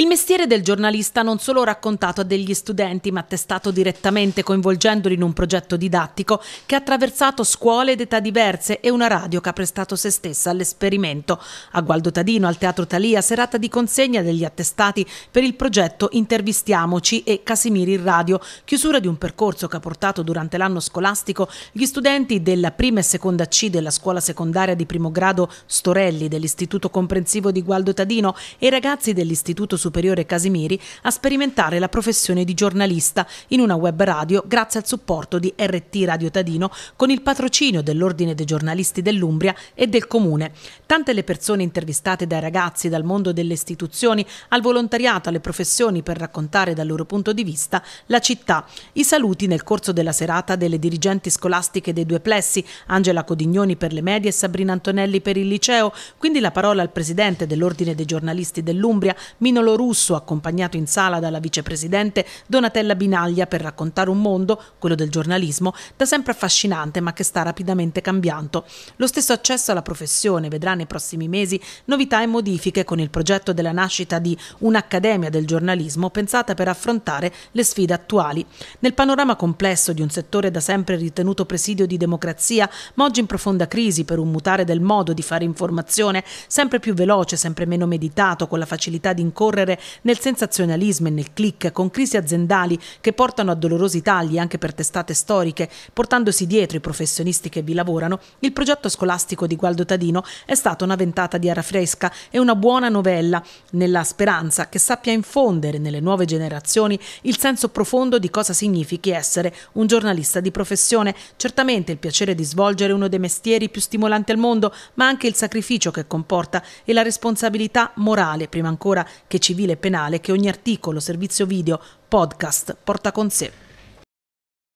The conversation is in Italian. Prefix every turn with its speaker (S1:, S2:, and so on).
S1: Il mestiere del giornalista non solo raccontato a degli studenti, ma testato direttamente coinvolgendoli in un progetto didattico che ha attraversato scuole ed età diverse e una radio che ha prestato se stessa all'esperimento. A Gualdo Tadino, al Teatro Talia, serata di consegna degli attestati per il progetto Intervistiamoci e Casimiri in Radio, chiusura di un percorso che ha portato durante l'anno scolastico gli studenti della prima e seconda C della scuola secondaria di primo grado Storelli dell'Istituto Comprensivo di Gualdo Tadino e i ragazzi dell'Istituto Superiore Superiore Casimiri a sperimentare la professione di giornalista in una web radio grazie al supporto di RT Radio Tadino con il patrocinio dell'Ordine dei giornalisti dell'Umbria e del Comune. Tante le persone intervistate dai ragazzi dal mondo delle istituzioni al volontariato alle professioni per raccontare dal loro punto di vista la città. I saluti nel corso della serata delle dirigenti scolastiche dei due plessi, Angela Codignoni per le medie e Sabrina Antonelli per il liceo, quindi la parola al presidente dell'Ordine dei giornalisti dell'Umbria, Minolo russo, accompagnato in sala dalla vicepresidente Donatella Binaglia per raccontare un mondo, quello del giornalismo, da sempre affascinante ma che sta rapidamente cambiando. Lo stesso accesso alla professione vedrà nei prossimi mesi novità e modifiche con il progetto della nascita di un'Accademia del giornalismo pensata per affrontare le sfide attuali. Nel panorama complesso di un settore da sempre ritenuto presidio di democrazia, ma oggi in profonda crisi per un mutare del modo di fare informazione, sempre più veloce, sempre meno meditato, con la facilità di incorrere incorrere nel sensazionalismo e nel click con crisi aziendali che portano a dolorosi tagli anche per testate storiche, portandosi dietro i professionisti che vi lavorano, il progetto scolastico di Gualdo Tadino è stata una ventata di aria fresca e una buona novella, nella speranza che sappia infondere nelle nuove generazioni il senso profondo di cosa significhi essere un giornalista di professione, certamente il piacere di svolgere uno dei mestieri più stimolanti al mondo, ma anche il sacrificio che comporta e la responsabilità morale, prima ancora che ci civile e penale che ogni articolo, servizio video, podcast porta con sé.